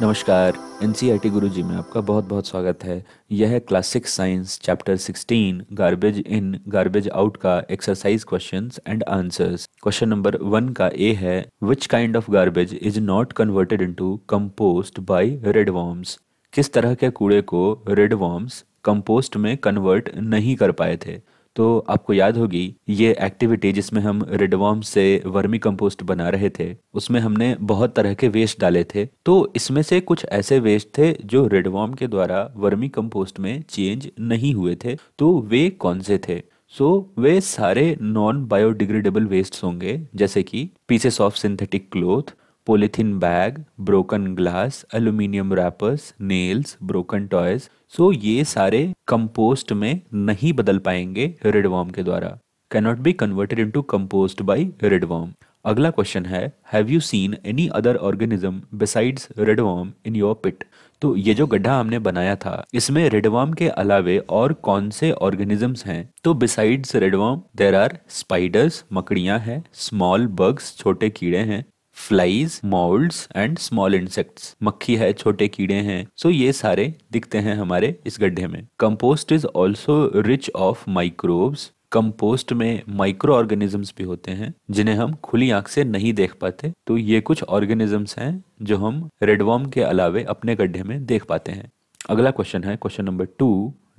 नमस्कार N C I e T Guru ji में आपका बहुत बहुत स्वागत है यह classic science chapter 16 garbage in garbage out का exercise questions and answers question number one का ए है which kind of garbage is not converted into compost by red worms किस तरह के कूड़े को रेड वॉर्म्स कंपोस्ट में कन्वर्ट नहीं कर पाए थे तो आपको याद होगी ये एक्टिविटी जिसमें हम रेडवॉम से वर्मी कंपोस्ट बना रहे थे उसमें हमने बहुत तरह के वेस्ट डाले थे तो इसमें से कुछ ऐसे वेस्ट थे जो रेडवॉर्म के द्वारा वर्मी कंपोस्ट में चेंज नहीं हुए थे तो वे कौन से थे सो so, वे सारे नॉन बायोडिग्रेडेबल वेस्ट होंगे जैसे कि pieces of synthetic cloth polythene bag broken glass aluminium wrappers nails broken toys so ये सारे कंपोस्ट में नहीं बदल पाएंगे रेडवॉर्म के द्वारा be converted into compost by red worm अगला क्वेश्चन है have you seen any other organism besides red worm in your pit तो ये जो गड्ढा हमने बनाया था इसमें रेडवॉर्म के अलावे और कौन से ऑर्गेनिजम्स हैं तो besides red worm there are spiders मकड़ियां हैं स्मॉल बग्स छोटे कीड़े हैं flies moulds and small insects मक्खी है छोटे कीड़े हैं सो ये सारे दिखते हैं हमारे इस गड्ढे में compost is also rich of microbes compost में माइक्रो ऑर्गेनिजम्स भी होते हैं जिन्हें हम खुली आंख से नहीं देख पाते तो ये कुछ ऑर्गेनिजम्स हैं जो हम रेडवॉर्म के अलावे अपने गड्ढे में देख पाते हैं अगला क्वेश्चन है question number two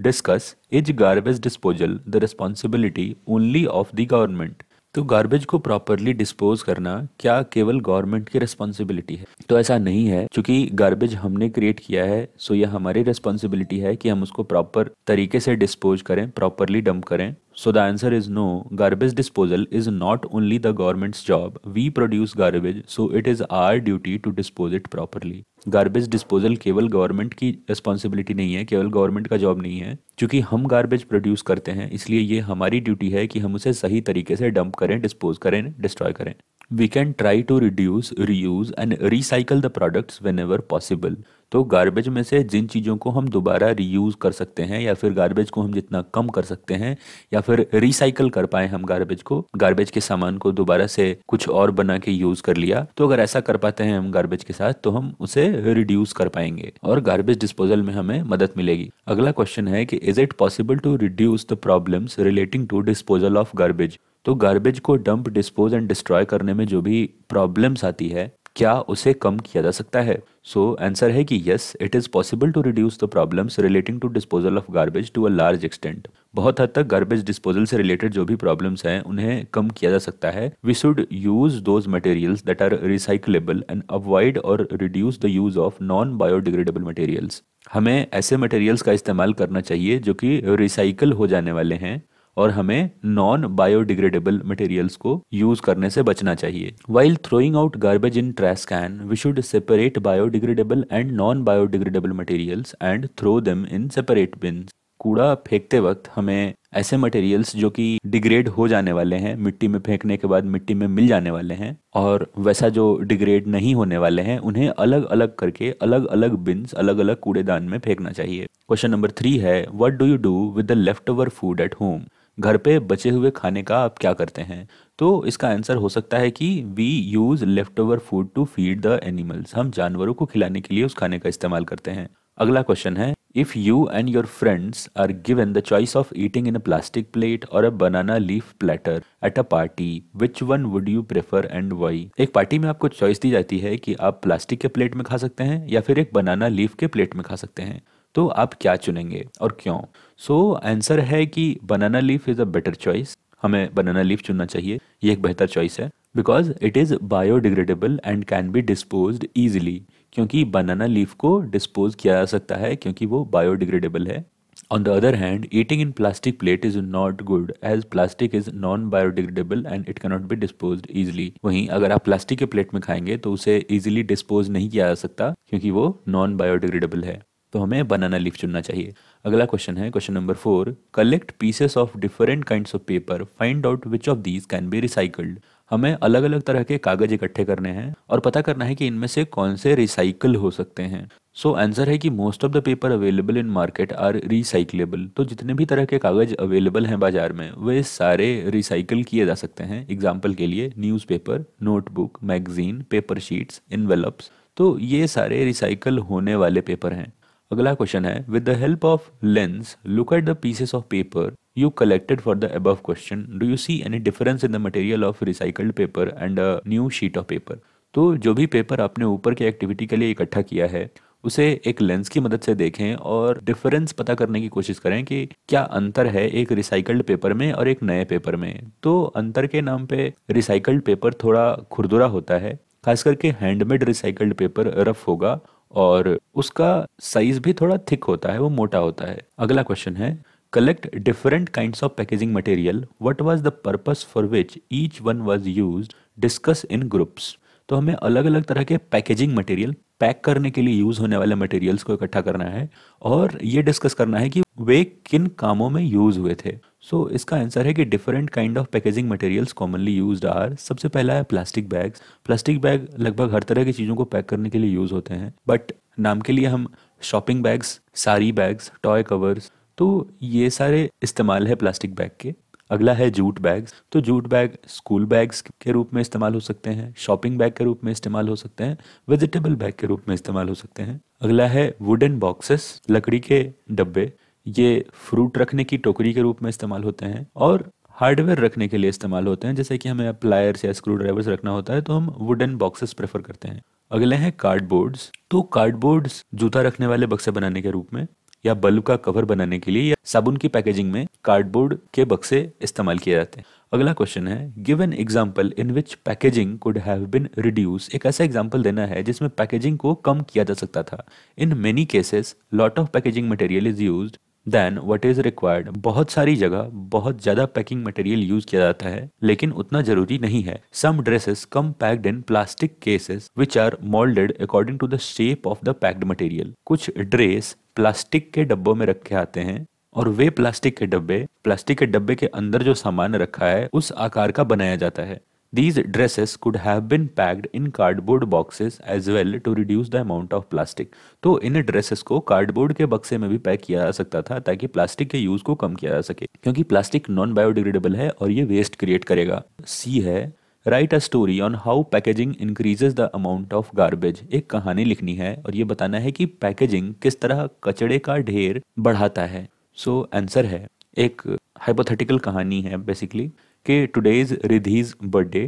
discuss is garbage disposal the responsibility only of the government तो गार्बेज को प्रॉपरली डिस्पोज करना क्या केवल गवर्नमेंट की रिस्पॉन्सिबिलिटी है तो ऐसा नहीं है क्योंकि गार्बेज हमने क्रिएट किया है सो यह हमारी रिस्पॉन्सिबिलिटी है कि हम उसको प्रॉपर तरीके से डिस्पोज करें प्रॉपरली डंप करें so the answer is no garbage disposal is not only the government's job we produce garbage so it is our duty to dispose it properly garbage disposal केवल government की responsibility नहीं है केवल government का job नहीं है क्योंकि हम गार्बेज प्रोड्यूस करते हैं इसलिए ये हमारी ड्यूटी है कि हम उसे सही तरीके से डंप करें डिस्पोज करें डिस्ट्रॉय करें we can try to reduce, reuse and recycle the products whenever possible. तो गार्बेज में से जिन चीज़ों को हम दोबारा रीयूज़ कर सकते हैं या फिर गार्बेज को हम जितना कम कर सकते हैं या फिर रिसाइकल कर पाए हम गार्बेज को गार्बेज के सामान को दोबारा से कुछ और बना के यूज़ कर लिया तो अगर ऐसा कर पाते हैं हम गार्बेज के साथ तो हम उसे रिड्यूस कर पाएंगे और गार्बेज डिस्पोजल में हमें मदद मिलेगी अगला क्वेश्चन है कि is it possible to reduce the problems relating to disposal of garbage तो गार्बेज को डंप डिस्पोज एंड डिस्ट्रॉय करने में जो भी प्रॉब्लम्स आती है क्या उसे कम किया जा सकता है सो so, आंसर है कि yes it is possible to reduce the problems relating to disposal of garbage to a large extent बहुत हद तक गार्बेज डिस्पोजल से रिलेटेड जो भी प्रॉब्लम्स हैं उन्हें कम किया जा सकता है we should use those materials that are recyclable and avoid or reduce the use of non biodegradable materials हमें ऐसे मटेरियल्स का इस्तेमाल करना चाहिए जो कि रिसाइकल हो जाने वाले हैं और हमें नॉन बायोडिग्रेडेबल मटेरियल्स को यूज करने से बचना चाहिए while throwing out garbage in trash can we should separate biodegradable and non biodegradable materials and throw them in separate bin कूड़ा फेंकते वक्त हमें ऐसे मटेरियल्स जो कि डिग्रेड हो जाने वाले हैं मिट्टी में फेंकने के बाद मिट्टी में मिल जाने वाले हैं और वैसा जो डिग्रेड नहीं होने वाले हैं उन्हें अलग अलग करके अलग अलग बिन्स अलग अलग कूड़ेदान में फेंकना चाहिए क्वेश्चन नंबर थ्री है what do you do with the leftover food at home घर पे बचे हुए खाने का आप क्या करते हैं तो इसका आंसर हो सकता है कि we use leftover food to feed the animals हम जानवरों को खिलाने के लिए उस खाने का इस्तेमाल करते हैं अगला क्वेश्चन है if you and your friends are given the choice of eating in a plastic plate or a banana leaf platter at a party which one would you prefer and why एक party में आपको choice दी जाती है कि आप plastic के plate में खा सकते हैं या फिर एक बनाना लीफ के प्लेट में खा सकते हैं तो आप क्या चुनेंगे और क्यों सो so, आंसर है कि banana leaf is a better choice हमें बनाना लीफ चुनना चाहिए ये एक बेहतर चॉइस है because it is biodegradable and can be dispose easily क्योंकि बनाना लीफ को डिस्पोज किया जा सकता है क्योंकि वो बायोडिग्रेडेबल है on the other hand eating in plastic plate is not good as plastic is non biodegradable and it cannot be dispose easily वहीं अगर आप प्लास्टिक के प्लेट में खाएंगे तो उसे ईजिली डिस्पोज नहीं किया जा सकता क्योंकि वो नॉन बायोडिग्रेडेबल है तो हमें बनाना लीफ चुनना चाहिए अगला क्वेश्चन है question number four collect pieces of different kind of paper find out which of these can be recycled हमें अलग अलग तरह के कागज इकट्ठे करने हैं और पता करना है कि इनमें से कौन से रिसाइकल हो सकते हैं सो so, आंसर है कि most of the paper available in market are recyclable तो जितने भी तरह के कागज अवेलेबल हैं बाजार में वे सारे रिसाइकल किए जा सकते हैं एग्जाम्पल के लिए newspaper notebook magazine paper sheets envelopes तो ये सारे रिसाइकल होने वाले पेपर हैं अगला क्वेश्चन है with the help of lens look at the pieces of paper you collected for the above question do you see any difference in the material of recycled paper and a new sheet of paper तो जो भी paper आपने ऊपर की activity के लिए इकट्ठा किया है उसे एक लेंस की मदद से देखें और डिफरेंस पता करने की कोशिश करें कि क्या अंतर है एक रिसाइकल्ड पेपर में और एक नए पेपर में तो अंतर के नाम पे रिसाइकल्ड पेपर थोड़ा खुरदुरा होता है खास करके हैंडमेड रिसाइकल्ड पेपर रफ होगा और उसका साइज भी थोड़ा थिक होता है वो मोटा होता है अगला क्वेश्चन है collect different kind of packaging material what was the purpose for which each one was use discuss in groups तो हमें अलग अलग तरह के पैकेजिंग मटेरियल पैक करने के लिए यूज़ होने वाले मटेरियल्स को इकट्ठा करना है और ये डिस्कस करना है कि वे किन कामों में यूज़ हुए थे सो so, इसका आंसर है कि different kind of packaging materials commonly use are सबसे पहला है प्लास्टिक बैग प्लास्टिक बैग लगभग हर तरह की चीज़ों को पैक करने के लिए यूज़ होते हैं बट नाम के लिए हम shopping bags sari bags toy covers तो ये सारे इस्तेमाल है प्लास्टिक बैग के अगला है जूट बैग्स तो जूट बैग स्कूल बैग्स के रूप में इस्तेमाल हो सकते हैं शॉपिंग बैग के रूप में इस्तेमाल हो सकते हैं वेजिटेबल बैग के रूप में इस्तेमाल हो सकते हैं अगला है वुडन बॉक्सेस लकड़ी के डब्बे ये फ्रूट रखने की टोकरी के रूप में इस्तेमाल होते हैं और हार्डवेयर रखने के लिए इस्तेमाल होते हैं जैसे कि हमें प्लायर्स या स्क्रू ड्राइवर्स रखना होता है तो हम वुडन बॉक्सेस प्रेफर करते हैं अगले हैं कार्डबोर्ड्स तो कार्डबोर्ड्स जूता रखने वाले बक्से बनाने के रूप में या बल्ब का कवर बनाने के लिए या साबुन की पैकेजिंग में कार्डबोर्ड के बक्से इस्तेमाल किए जाते हैं अगला क्वेश्चन है give an example in which packaging could have been reduce एक ऐसा एग्जाम्पल देना है जिसमें पैकेजिंग को कम किया जा सकता था in many cases lot of packaging material is use then what is required बहुत सारी जगह बहुत ज़्यादा पैकिंग मटेरियल यूज किया जाता है लेकिन उतना जरूरी नहीं है some dresses come packed in plastic cases which are moulded according to the shape of the packed material कुछ ड्रेस प्लास्टिक के डब्बों में रखे आते हैं और वे प्लास्टिक के डब्बे प्लास्टिक के डब्बे के अंदर जो सामान रखा है उस आकार का बनाया जाता है These dresses could have been packed in cardboard boxes as well to reduce the amount of plastic. तो इन ड्रेसेस को कार्डबोर्ड के बक्से में भी पैक किया जा सकता था ताकि प्लास्टिक के यूज को कम किया जा सके क्योंकि प्लास्टिक नॉन बायोडिग्रेडेबल है और ये वेस्ट क्रिएट करेगा सी है write a story on how packaging increases the amount of garbage एक कहानी लिखनी है और ये बताना है कि पैकेजिंग किस तरह कचड़े का ढेर बढ़ाता है सो so, आंसर है एक हाइपोथेटिकल कहानी है बेसिकली कि टुडेज रिधीज बर्थडे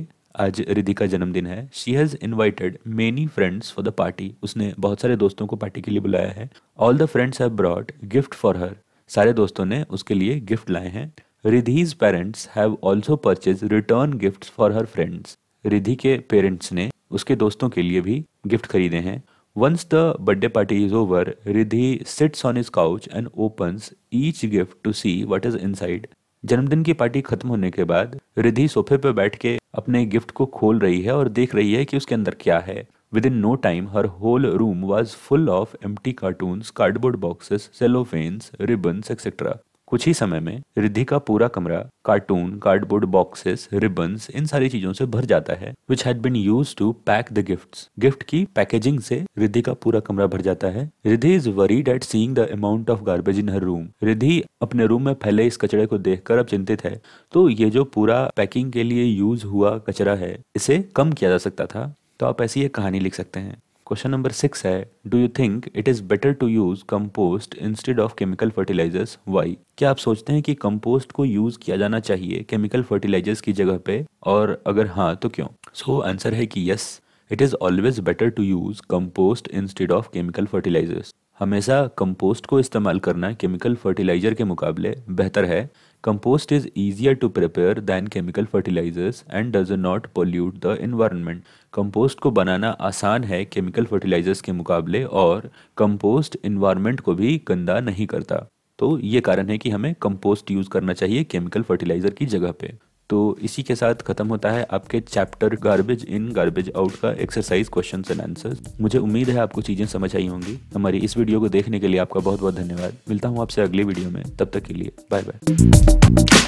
आज रिधि का जन्मदिन है she has invited many friends for the party उसने बहुत सारे दोस्तों को पार्टी के लिए बुलाया है all the friends have brought gift for her सारे दोस्तों ने उसके लिए गिफ्ट लाए हैं Ridhi's parents have also purchase return gift for her friends Ridhi के पेरेंट्स ने उसके दोस्तों के लिए भी गिफ्ट खरीदे हैं once the birthday party is over Ridhi sits on is couch and opens each gift to see what is inside जन्मदिन की पार्टी खत्म होने के बाद रिधि सोफे पर बैठ के अपने गिफ्ट को खोल रही है और देख रही है कि उसके अंदर क्या है within no time her whole room was full of empty carton cardboard boxes cellophanes ribbons etcetera कुछ ही समय में रिद्धि का पूरा कमरा कार्टून कार्डबोर्ड बॉक्सेस रिबन्स इन सारी चीजों से भर जाता है which had been use to pack the gift gift की पैकेजिंग से रिद्धि का पूरा कमरा भर जाता है Riddhi is worried at seeing the amount of garbage in her room Riddhi अपने रूम में फैले इस कचरे को देखकर अब चिंतित है तो ये जो पूरा पैकिंग के लिए यूज हुआ कचरा है इसे कम किया जा सकता था तो आप ऐसी एक कहानी लिख सकते हैं क्वेश्चन नंबर सिक्स है do you think it is better to use compost instead of chemical fertilisers why क्या आप सोचते हैं कि कंपोस्ट को यूज़ किया जाना चाहिए केमिकल फर्टिलाइजर्स की जगह पे और अगर हाँ तो क्यों सो so, आंसर है कि yes it is always better to use compost instead of chemical fertilisers हमेशा कंपोस्ट को इस्तेमाल करना केमिकल फर्टिलाइजर के मुकाबले बेहतर है compost is easier to prepare than chemical fertilisers and does not pollute the environment compost को बनाना आसान है केमिकल फर्टिलाइजर्स के मुकाबले और कंपोस्ट इन्वायरमेंट को भी गंदा नहीं करता तो ये कारण है कि हमें कंपोस्ट यूज़ करना चाहिए केमिकल फर्टिलाइज़र की जगह पे तो इसी के साथ खत्म होता है आपके chapter garbage in garbage out का एक्सरसाइज क्वेश्चन एंड आंसर मुझे उम्मीद है आपको चीजें समझ आई होंगी हमारी इस वीडियो को देखने के लिए आपका बहुत बहुत धन्यवाद मिलता हूँ आपसे अगले वीडियो में तब तक के लिए बाय बाय